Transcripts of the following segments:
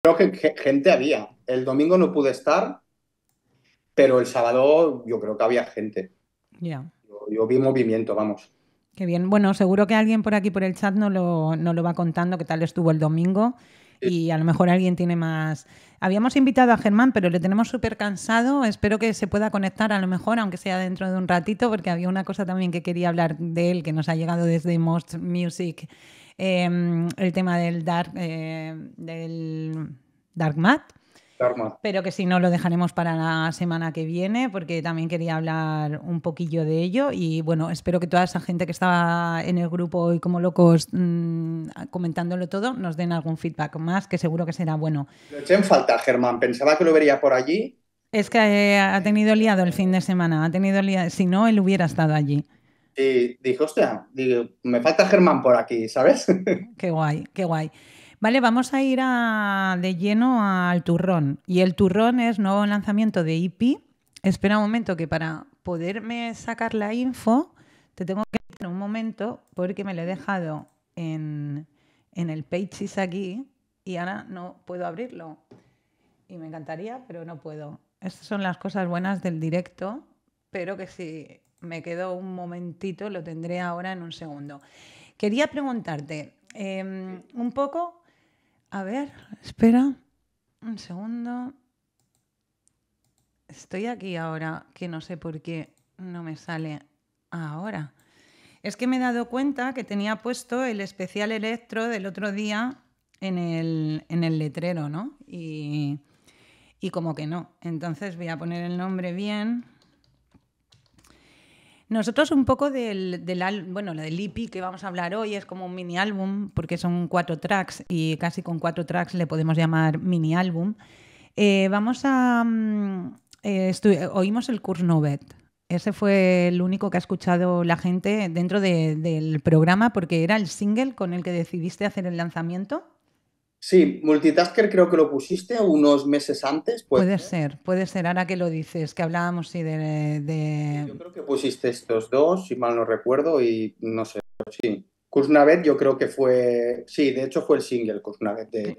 creo que gente había. El domingo no pude estar, pero el sábado yo creo que había gente. Ya. Yo, vi movimiento, vamos. Qué bien. Bueno, seguro que alguien por aquí por el chat no lo, no lo va contando qué tal estuvo el domingo y a lo mejor alguien tiene más... Habíamos invitado a Germán, pero le tenemos súper cansado. Espero que se pueda conectar a lo mejor, aunque sea dentro de un ratito, porque había una cosa también que quería hablar de él, que nos ha llegado desde Most Music, em, el tema del dark, eh, del dark mat. Pero que si no, lo dejaremos para la semana que viene, porque también quería hablar un poquillo de ello. Y bueno, espero que toda esa gente que estaba en el grupo hoy como locos mm, comentándolo todo, nos den algún feedback más, que seguro que será bueno. Lo eché en falta, Germán. Pensaba que lo vería por allí. Es que eh, ha tenido liado el fin de semana, ha tenido liado. Si no, él hubiera estado allí. Y me falta Germán por aquí, ¿sabes? Qué guay, qué guay. Vale, vamos a ir de lleno al turrón. Y el turrón es nuevo lanzamiento de IP. Espera un momento que para poderme sacar la info, te tengo que en un momento porque me lo he dejado en, el Pages aquí y ahora no puedo abrirlo. Y me encantaría, pero no puedo. Estas son las cosas buenas del directo, pero que si me quedo un momentito lo tendré ahora en un segundo. Quería preguntarte em, un poco a ver, espera. Un segundo. Estoy aquí ahora, que no sé por qué no me sale ahora. Es que me he dado cuenta que tenía puesto el especial electro del otro día en el, letrero, ¿no? Y, y como que no. Entonces voy a poner el nombre bien. Nosotros un poco del, del, EP e que vamos a hablar hoy es como un mini álbum, porque son cuatro tracks y casi con cuatro tracks le podemos llamar mini álbum. Eh, vamos a... Mm, eh, oímos el curso Novet. Ese fue el único que ha escuchado la gente dentro del programa porque era el single con el que decidiste hacer el lanzamiento. Sí, multitasker creo que lo pusiste unos meses antes. Pues, puede, ser, puede ser, ahora que lo dices, que hablábamos y de, Yo creo que pusiste estos dos, si mal no recuerdo, y no sé, sí. Kuznavet yo creo que fue, sí, de hecho fue el single Kuznavet de...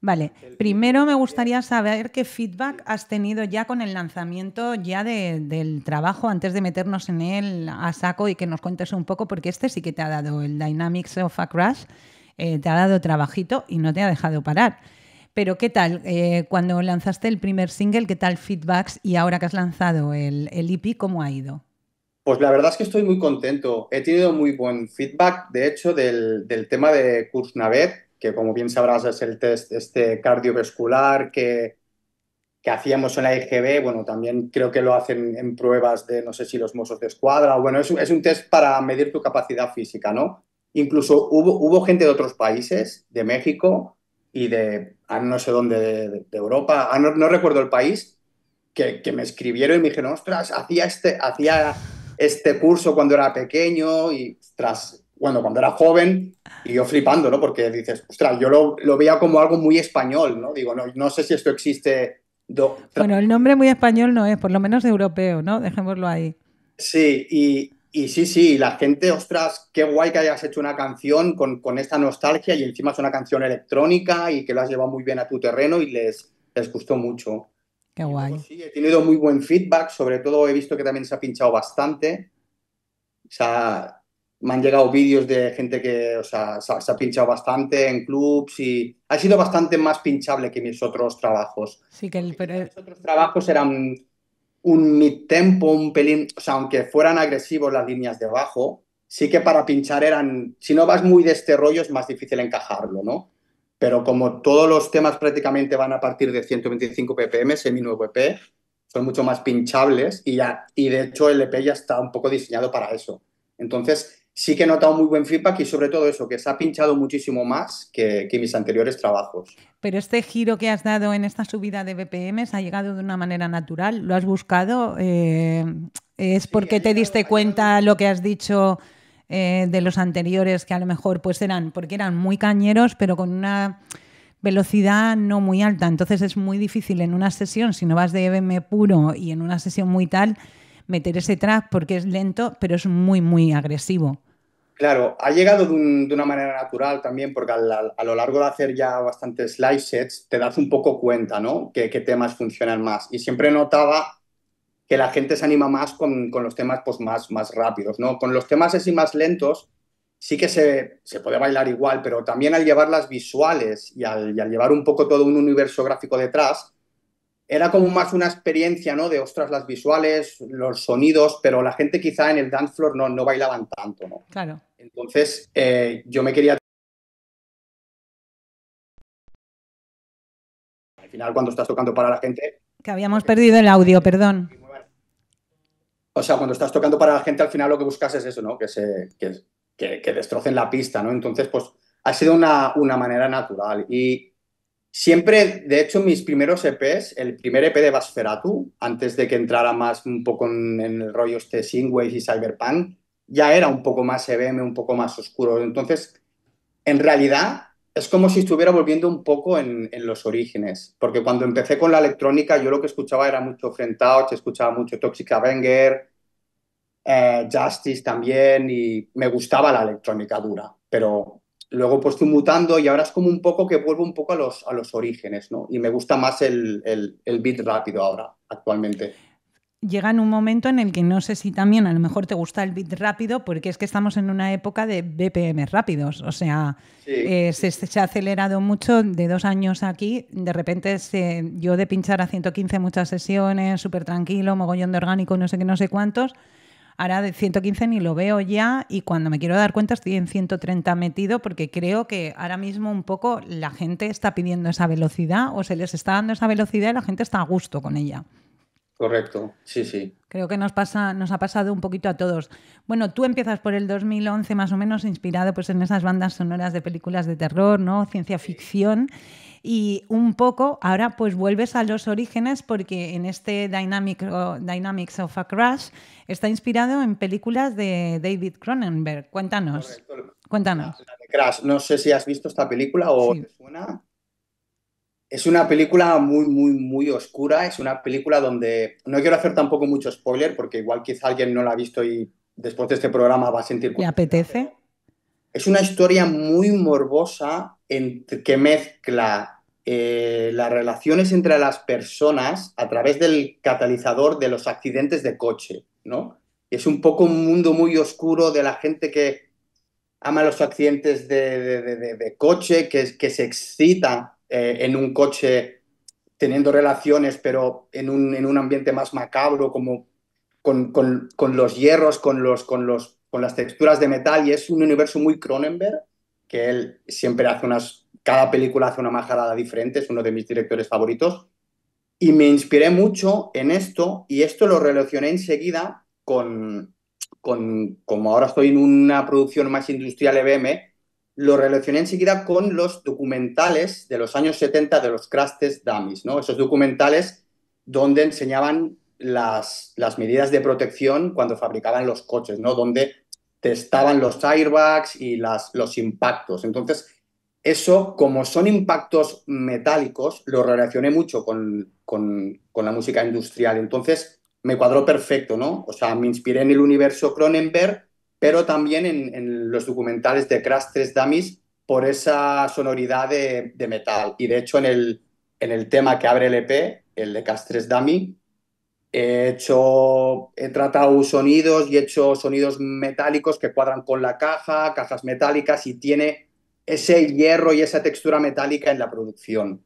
Vale, primero me gustaría saber qué feedback has tenido ya con el lanzamiento ya del trabajo antes de meternos en él a saco y que nos cuentes un poco, porque este sí que te ha dado el Dynamics of a Crash eh, te ha dado trabajito y no te ha dejado parar. Pero ¿qué tal? Eh, cuando lanzaste el primer single, ¿qué tal feedbacks? Y ahora que has lanzado el, el EP, ¿cómo ha ido? Pues la verdad es que estoy muy contento. He tenido muy buen feedback, de hecho, del, tema de Kursnavet, que como bien sabrás es el test este cardiovascular que, que hacíamos en la IGB, bueno, también creo que lo hacen en pruebas de, no sé si los mozos de escuadra, bueno, es un test para medir tu capacidad física, ¿no? Incluso hubo, hubo gente de otros países, de México y de ah, no sé dónde, de, Europa, ah, no, recuerdo el país, que, me escribieron y me dijeron, ostras, hacía este, hacía este curso cuando era pequeño y tras cuando era joven, y yo flipando, ¿no? Porque dices, ostras, yo lo, lo veía como algo muy español, ¿no? Digo, no, no sé si esto existe. Bueno, el nombre muy español no es, por lo menos europeo, ¿no? Dejémoslo ahí. Sí, y, y sí, sí, la gente, ostras, qué guay que hayas hecho una canción con, esta nostalgia y encima es una canción electrónica y que lo has llevado muy bien a tu terreno y les, les gustó mucho. Qué guay. sí, he tenido muy buen feedback, sobre todo he visto que también se ha pinchado bastante. O sea, me han llegado vídeos de gente que o sea, se, ha pinchado bastante en clubs y ha sido bastante más pinchable que mis otros trabajos. Sí, que el... otros trabajos eran un mid-tempo, un pelín, o sea, aunque fueran agresivos las líneas de abajo, sí que para pinchar eran, si no vas muy de este rollo es más difícil encajarlo, ¿no? Pero como todos los temas prácticamente van a partir de 125 ppm, semi-nuevo e son mucho más pinchables y, ya, y de hecho el EP ya está un poco diseñado para eso. Entonces, sí que he notado muy buen feedback y sobre todo eso, que se ha pinchado muchísimo más que, mis anteriores trabajos. Pero este giro que has dado en esta subida de BPMs ha llegado de una manera natural, lo has buscado, eh, es porque te diste cuenta lo que has dicho eh, de los anteriores, que a lo mejor pues eran, porque eran muy cañeros, pero con una velocidad no muy alta. Entonces es muy difícil en una sesión, si no vas de EBM puro y en una sesión muy tal, meter ese track porque es lento, pero es muy, muy agresivo. Claro, ha llegado de, una manera natural también, porque a, lo largo de hacer ya bastantes live sets, te das un poco cuenta, ¿no? Qué, temas funcionan más. Y siempre notaba que la gente se anima más con, los temas pues, más, más rápidos, ¿no? Con los temas así más lentos, sí que se, puede bailar igual, pero también al llevar las visuales y al llevar un poco todo un universo gráfico detrás, era como más una experiencia, ¿no? De, ostras, las visuales, los sonidos, pero la gente quizá en el dance floor no, no bailaban tanto, ¿no? Claro. Entonces, eh, yo me quería... Al final, cuando estás tocando para la gente... Que habíamos perdido el audio, perdón. O sea, cuando estás tocando para la gente, al final lo que buscas es eso, ¿no? Que, se, que, destrocen la pista, ¿no? Entonces, pues ha sido una, una manera natural. Y Siempre, de hecho, mis primeros EPs, el primer EP de Basferatu, antes de que entrara más un poco en, el rollo este Synthwave y Cyberpunk, ya era un poco más EVM, un poco más oscuro. Entonces, en realidad, es como si estuviera volviendo un poco en, los orígenes, porque cuando empecé con la electrónica, yo lo que escuchaba era mucho Front escuchaba mucho Toxic Avenger, eh, Justice también, y me gustaba la electrónica dura, pero luego pues estoy mutando y ahora es como un poco que vuelvo un poco a los, a los orígenes, ¿no? Y me gusta más el, el, beat rápido ahora, actualmente llega en un momento en el que no sé si también a lo mejor te gusta el beat rápido, porque es que estamos en una época de BPM rápidos. O sea, eh, se, ha acelerado mucho de dos años aquí. De repente yo de pinchar a 115 muchas sesiones, súper tranquilo, mogollón de orgánico, no sé qué, no sé cuántos. Ahora de 115 ni lo veo ya y cuando me quiero dar cuenta estoy en 130 metido porque creo que ahora mismo un poco la gente está pidiendo esa velocidad o se les está dando esa velocidad y la gente está a gusto con ella. Correcto, sí, sí. Creo que nos, pasa, nos ha pasado un poquito a todos. Bueno, tú empiezas por el 2011 más o menos inspirado pues, en esas bandas sonoras de películas de terror, ¿no? Ciencia ficción. Y un poco ahora pues vuelves a los orígenes porque en este Dynamics of a Crash está inspirado en películas de David Cronenberg. Cuéntanos. Cuéntanos. No sé si has visto esta película o te suena. Es una película muy, muy, muy oscura. Es una película donde no quiero hacer tampoco mucho spoiler porque igual quizá alguien no la ha visto y después de este programa va a sentir... ¿Le apetece? Es una historia muy morbosa en que mezcla eh, las relaciones entre las personas a través del catalizador de los accidentes de coche, ¿no? Es un poco un mundo muy oscuro de la gente que ama los accidentes de, coche, que, que se excita eh, en un coche teniendo relaciones, pero en un, ambiente más macabro, como con, los hierros, con, los, con, los, con las texturas de metal, y es un universo muy Cronenberg, que él siempre hace unas, cada película hace una majarada diferente, es uno de mis directores favoritos, y me inspiré mucho en esto, y esto lo relacioné enseguida con, con como ahora estoy en una producción más industrial EBM, lo relacioné enseguida con los documentales de los años 70 de los crash test dummies, ¿no? Esos documentales donde enseñaban las, medidas de protección cuando fabricaban los coches, ¿no? Donde testaban los airbags y los impactos. Entonces, eso, como son impactos metálicos, lo relacioné mucho con, la música industrial. Entonces, me cuadró perfecto, ¿no? O sea, me inspiré en el universo Cronenberg, pero también en, en los documentales de Crash 3 Dummies por esa sonoridad de, metal. Y de hecho, en el, tema que abre el EP, el de Crash 3 he hecho, he tratado sonidos y he hecho sonidos metálicos que cuadran con la caja, cajas metálicas y tiene ese hierro y esa textura metálica en la producción.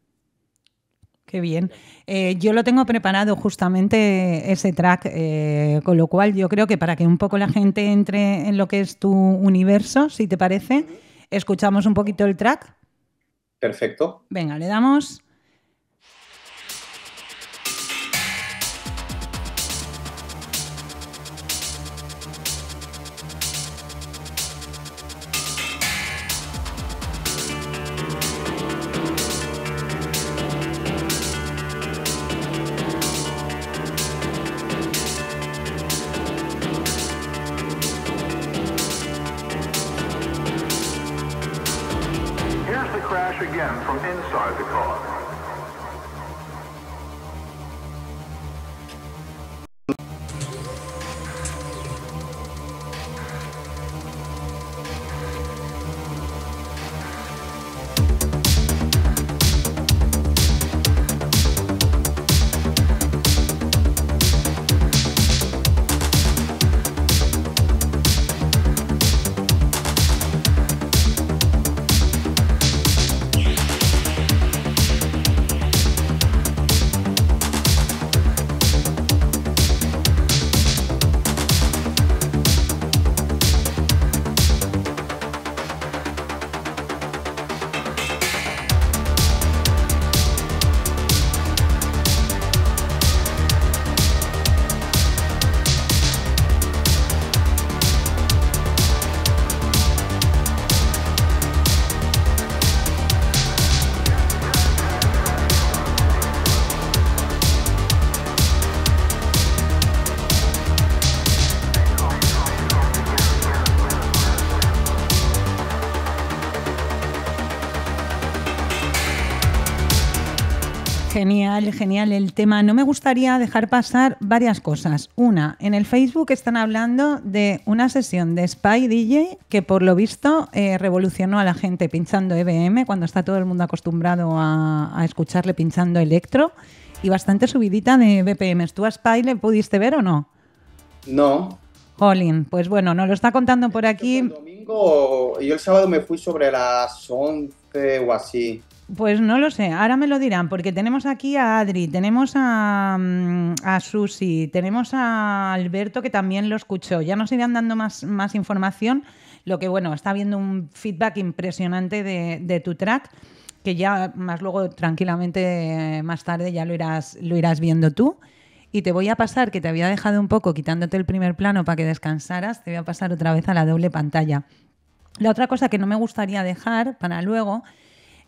Qué bien. Eh, yo lo tengo preparado justamente ese track, eh, con lo cual yo creo que para que un poco la gente entre en lo que es tu universo, si te parece, escuchamos un poquito el track. Perfecto. Venga, le damos. Genial, genial el tema. No me gustaría dejar pasar varias cosas. Una, en el Facebook están hablando de una sesión de Spy DJ que por lo visto eh, revolucionó a la gente pinchando EBM cuando está todo el mundo acostumbrado a, escucharle pinchando electro y bastante subidita de BPM. ¿Tú a Spy le pudiste ver o no? No. Jolín, pues bueno, nos lo está contando ¿Este por aquí. El domingo, yo el sábado me fui sobre las 11 o así. Pues no lo sé, ahora me lo dirán, porque tenemos aquí a Adri, tenemos a, mm, a Susi, tenemos a Alberto que también lo escuchó. Ya nos irán dando más, más información, lo que bueno, está habiendo un feedback impresionante de, de tu track que ya más luego tranquilamente eh, más tarde ya lo irás lo irás viendo tú y te voy a pasar que te había dejado un poco quitándote el primer plano para que descansaras, te voy a pasar otra vez a la doble pantalla. La otra cosa que no me gustaría dejar para luego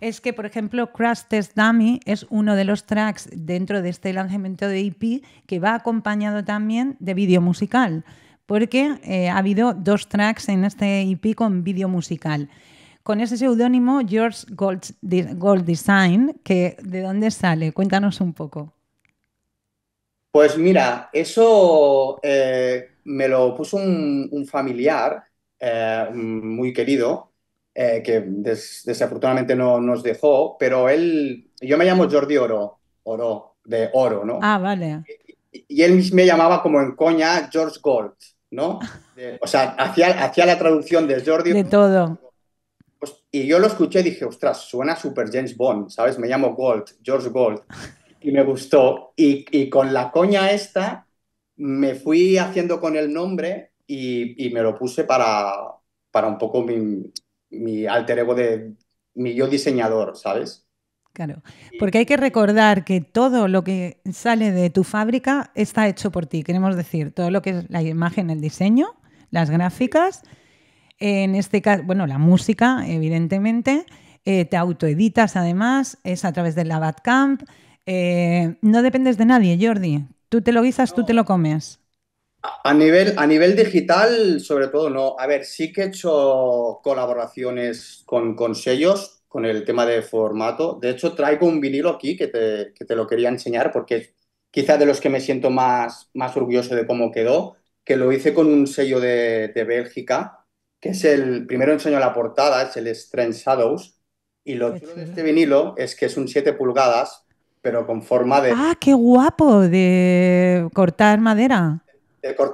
es que, por ejemplo, Crash Test Dummy es uno de los tracks dentro de este lanzamiento de EP que va acompañado también de vídeo musical, porque eh, ha habido dos tracks en este EP con vídeo musical. Con ese seudónimo, George Gold, Design, que, ¿de dónde sale? Cuéntanos un poco. Pues mira, eso eh, me lo puso un, familiar eh, muy querido, eh, que desafortunadamente no nos dejó, pero él, yo me llamo Jordi Oro, Oro, de Oro, ¿no? Ah, vale. Y, él él me llamaba como en coña George Gold, ¿no? o sea, hacía, hacía la traducción de Jordi. De todo. Pues, y yo lo escuché y dije, ostras, suena super James Bond, ¿sabes? Me llamo Gold, George Gold. Y me gustó. Y, con la coña esta me fui haciendo con el nombre y, me lo puse para, para un poco mi, mi alter ego de mi yo diseñador, ¿sabes? Claro, porque hay que recordar que todo lo que sale de tu fábrica está hecho por ti, queremos decir, todo lo que es la imagen, el diseño, las gráficas, en este caso, bueno, la música, evidentemente, eh, te autoeditas además, es a través de la Badcamp, eh, no dependes de nadie, Jordi, tú te lo guisas, tú te lo comes. A nivel, a nivel digital, sobre todo, no. A ver, sí que he hecho colaboraciones con, sellos, con el tema de formato. De hecho, traigo un vinilo aquí que te, que te lo quería enseñar porque quizá de los que me siento más, más orgulloso de cómo quedó, que lo hice con un sello de, de Bélgica, que es el, primero enseño la portada, es el Strange Shadows, y lo chulo de este vinilo es que es un 7 pulgadas, pero con forma de... ¡Ah, qué guapo! De cortar madera. cortocircuito